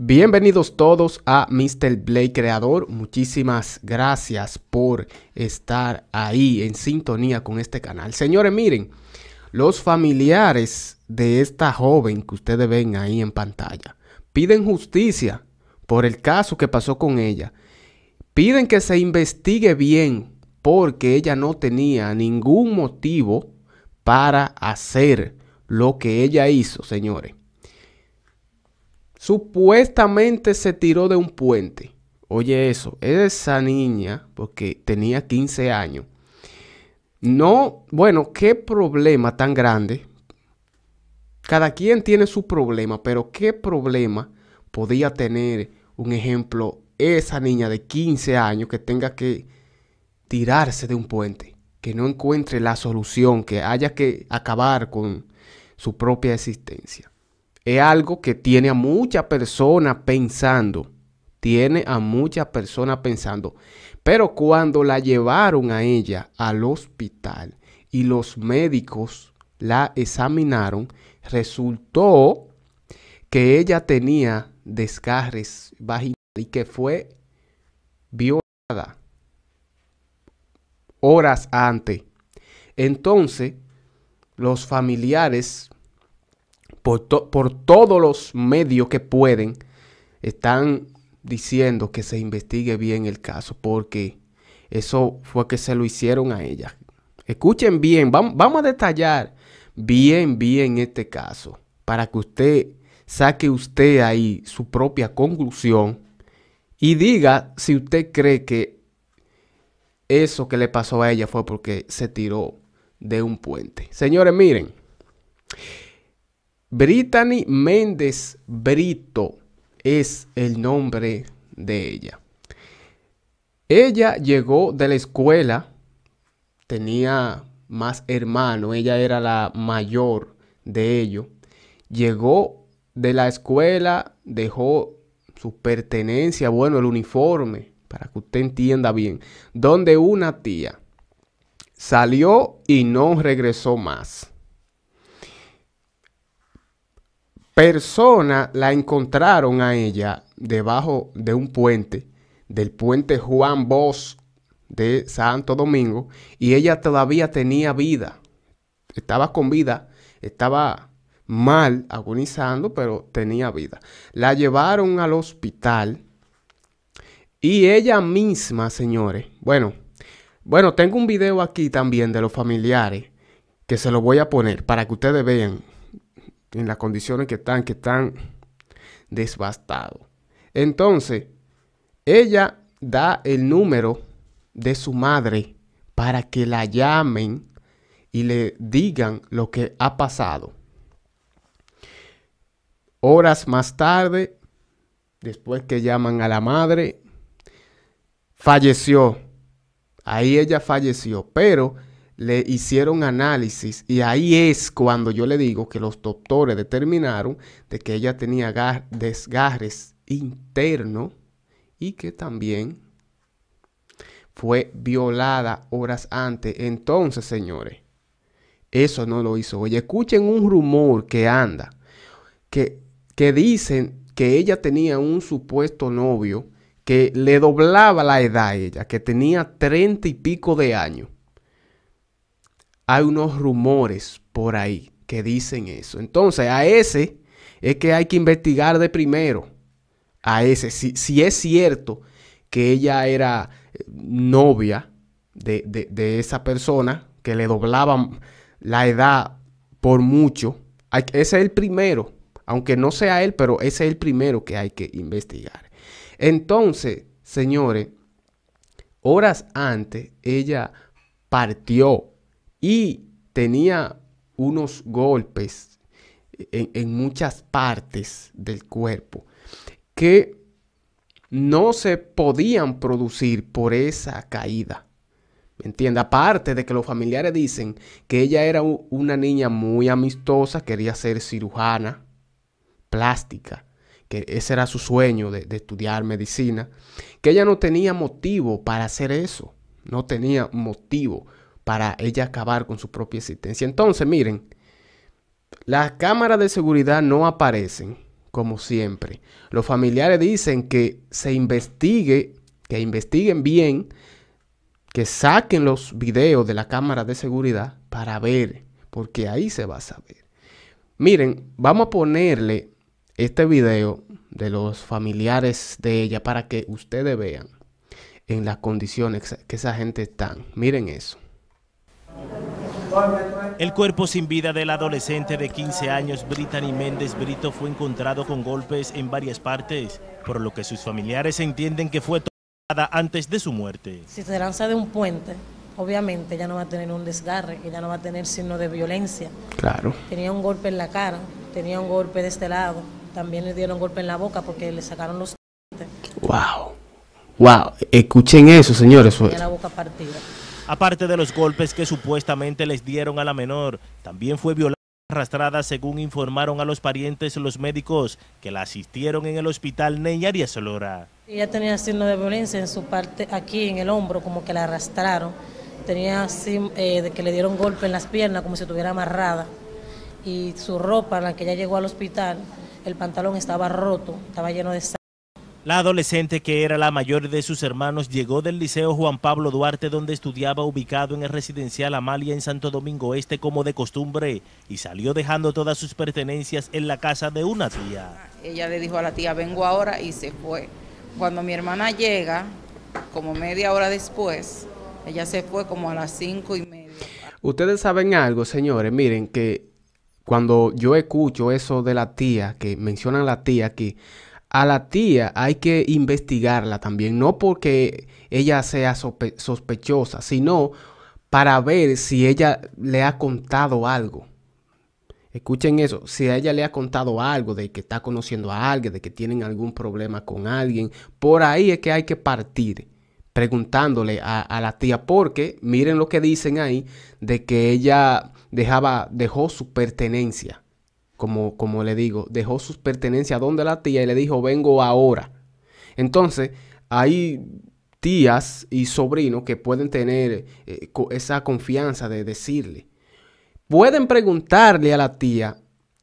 Bienvenidos todos a Mr. Blake Creador. Muchísimas gracias por estar ahí en sintonía con este canal. Señores, miren, los familiares de esta joven que ustedes ven ahí en pantalla piden justicia por el caso que pasó con ella. Piden que se investigue bien porque ella no tenía ningún motivo para hacer lo que ella hizo, señores supuestamente se tiró de un puente. Oye eso, esa niña, porque tenía 15 años. No, bueno, qué problema tan grande. Cada quien tiene su problema, pero qué problema podía tener un ejemplo esa niña de 15 años que tenga que tirarse de un puente, que no encuentre la solución, que haya que acabar con su propia existencia es algo que tiene a mucha persona pensando. Tiene a mucha persona pensando. Pero cuando la llevaron a ella al hospital y los médicos la examinaron, resultó que ella tenía desgarres vaginales y que fue violada horas antes. Entonces, los familiares por, todos los medios que pueden, están diciendo que se investigue bien el caso, porque eso fue que se lo hicieron a ella. Escuchen bien, vamos, vamos a detallar bien, bien este caso, para que usted saque usted ahí su propia conclusión y diga si usted cree que eso que le pasó a ella fue porque se tiró de un puente. Señores, miren, Brittany Méndez Brito es el nombre de ella. Ella llegó de la escuela, tenía más hermanos, ella era la mayor de ellos. Llegó de la escuela, dejó su pertenencia, bueno, el uniforme, para que usted entienda bien, donde una tía salió y no regresó más. persona la encontraron a ella debajo de un puente, del puente Juan Bosch de Santo Domingo, y ella todavía tenía vida. Estaba con vida, estaba mal, agonizando, pero tenía vida. La llevaron al hospital y ella misma, señores, bueno, bueno, tengo un video aquí también de los familiares que se lo voy a poner para que ustedes vean en las condiciones que están, que están desbastados. Entonces, ella da el número de su madre para que la llamen y le digan lo que ha pasado. Horas más tarde, después que llaman a la madre, falleció. Ahí ella falleció, pero le hicieron análisis y ahí es cuando yo le digo que los doctores determinaron de que ella tenía desgarres internos y que también fue violada horas antes. Entonces, señores, eso no lo hizo. Oye, escuchen un rumor que anda, que, que dicen que ella tenía un supuesto novio que le doblaba la edad a ella, que tenía treinta y pico de años hay unos rumores por ahí que dicen eso. Entonces, a ese es que hay que investigar de primero. A ese, si, si es cierto que ella era eh, novia de, esa persona, que le doblaban la edad por mucho, ese es el primero. Aunque no sea él, pero ese es el primero que hay que investigar. Entonces, señores, horas antes ella partió y tenía unos golpes en, muchas partes del cuerpo que no se podían producir por esa caída. ¿me Entienda, aparte de que los familiares dicen que ella era una niña muy amistosa, quería ser cirujana plástica, que ese era su sueño de, estudiar medicina, que ella no tenía motivo para hacer eso, no tenía motivo para ella acabar con su propia existencia. Entonces, miren, las cámaras de seguridad no aparecen, como siempre. Los familiares dicen que se investigue, que investiguen bien, que saquen los videos de la cámara de seguridad para ver, porque ahí se va a saber. Miren, vamos a ponerle este video de los familiares de ella para que ustedes vean en las condiciones que esa gente está. Miren eso. El cuerpo sin vida del adolescente de 15 años, Brittany Méndez Brito, fue encontrado con golpes en varias partes, por lo que sus familiares entienden que fue tomada antes de su muerte. Si se lanza de un puente, obviamente ya no va a tener un desgarre, ya no va a tener signo de violencia. Claro. Tenía un golpe en la cara, tenía un golpe de este lado, también le dieron golpe en la boca porque le sacaron los... Wow. Wow, escuchen eso, señores. La Aparte de los golpes que supuestamente les dieron a la menor, también fue violada arrastrada según informaron a los parientes los médicos que la asistieron en el hospital Neña Díaz Ella tenía signos de violencia en su parte, aquí en el hombro, como que la arrastraron. Tenía eh, de que le dieron golpe en las piernas, como si estuviera amarrada. Y su ropa, en la que ya llegó al hospital, el pantalón estaba roto, estaba lleno de sangre. La adolescente, que era la mayor de sus hermanos, llegó del Liceo Juan Pablo Duarte, donde estudiaba ubicado en el residencial Amalia en Santo Domingo Este como de costumbre, y salió dejando todas sus pertenencias en la casa de una tía. Ella le dijo a la tía, vengo ahora, y se fue. Cuando mi hermana llega, como media hora después, ella se fue como a las cinco y media. Ustedes saben algo, señores, miren que cuando yo escucho eso de la tía, que mencionan la tía aquí, a la tía hay que investigarla también, no porque ella sea sospechosa, sino para ver si ella le ha contado algo. Escuchen eso, si a ella le ha contado algo de que está conociendo a alguien, de que tienen algún problema con alguien, por ahí es que hay que partir preguntándole a, la tía, porque miren lo que dicen ahí, de que ella dejaba, dejó su pertenencia como, le digo, dejó sus pertenencias donde la tía y le dijo, vengo ahora. Entonces, hay tías y sobrinos que pueden tener eh, esa confianza de decirle. Pueden preguntarle a la tía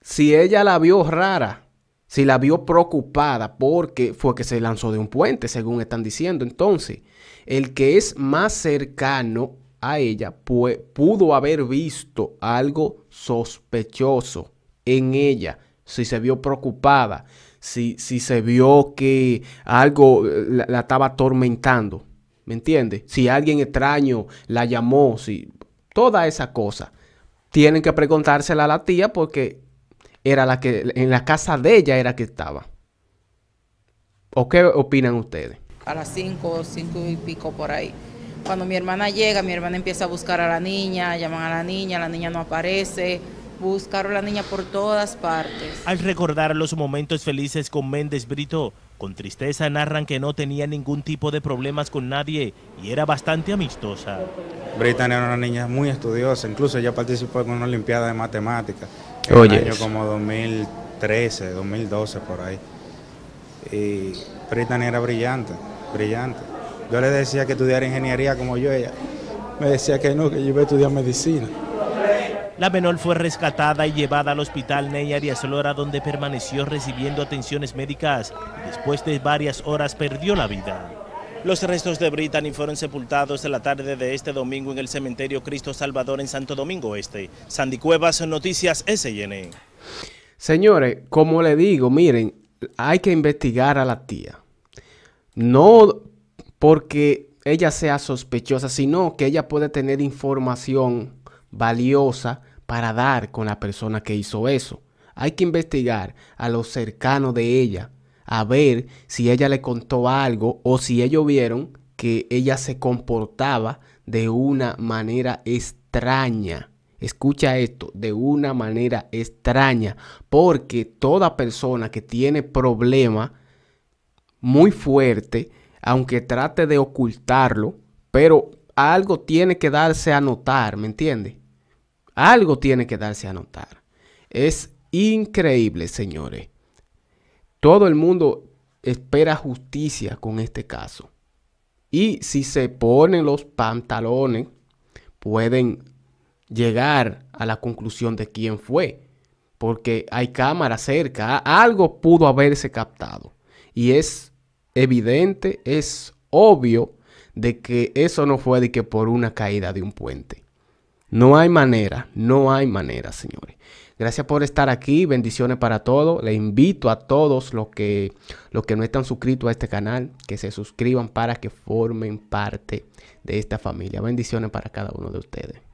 si ella la vio rara, si la vio preocupada porque fue que se lanzó de un puente, según están diciendo. Entonces, el que es más cercano a ella pudo haber visto algo sospechoso en ella, si se vio preocupada, si, si se vio que algo eh, la, estaba atormentando. ¿Me entiende? Si alguien extraño la llamó, si toda esa cosa. Tienen que preguntársela a la tía porque era la que en la casa de ella era que estaba. ¿O qué opinan ustedes? A las cinco, cinco y pico por ahí. Cuando mi hermana llega, mi hermana empieza a buscar a la niña, llaman a la niña, la niña no aparece buscaron a la niña por todas partes. Al recordar los momentos felices con Méndez Brito, con tristeza narran que no tenía ningún tipo de problemas con nadie y era bastante amistosa. Britannia era una niña muy estudiosa, incluso ella participó en una Olimpiada de Matemáticas en el año como 2013, 2012, por ahí. Y Britannia era brillante, brillante. Yo le decía que estudiara ingeniería como yo, ella me decía que no, que yo iba a estudiar medicina. La menor fue rescatada y llevada al hospital Ney Arias-Lora, donde permaneció recibiendo atenciones médicas después de varias horas perdió la vida. Los restos de Brittany fueron sepultados en la tarde de este domingo en el cementerio Cristo Salvador en Santo Domingo Este. Sandy Cuevas, Noticias SN. Señores, como le digo, miren, hay que investigar a la tía. No porque ella sea sospechosa, sino que ella puede tener información valiosa para dar con la persona que hizo eso. Hay que investigar a los cercanos de ella, a ver si ella le contó algo o si ellos vieron que ella se comportaba de una manera extraña. Escucha esto, de una manera extraña, porque toda persona que tiene problema muy fuerte, aunque trate de ocultarlo, pero algo tiene que darse a notar, ¿me entiendes? Algo tiene que darse a notar. Es increíble, señores. Todo el mundo espera justicia con este caso. Y si se ponen los pantalones, pueden llegar a la conclusión de quién fue. Porque hay cámara cerca, algo pudo haberse captado. Y es evidente, es obvio de que eso no fue de que por una caída de un puente. No hay manera, no hay manera, señores. Gracias por estar aquí. Bendiciones para todos. Les invito a todos los que, los que no están suscritos a este canal que se suscriban para que formen parte de esta familia. Bendiciones para cada uno de ustedes.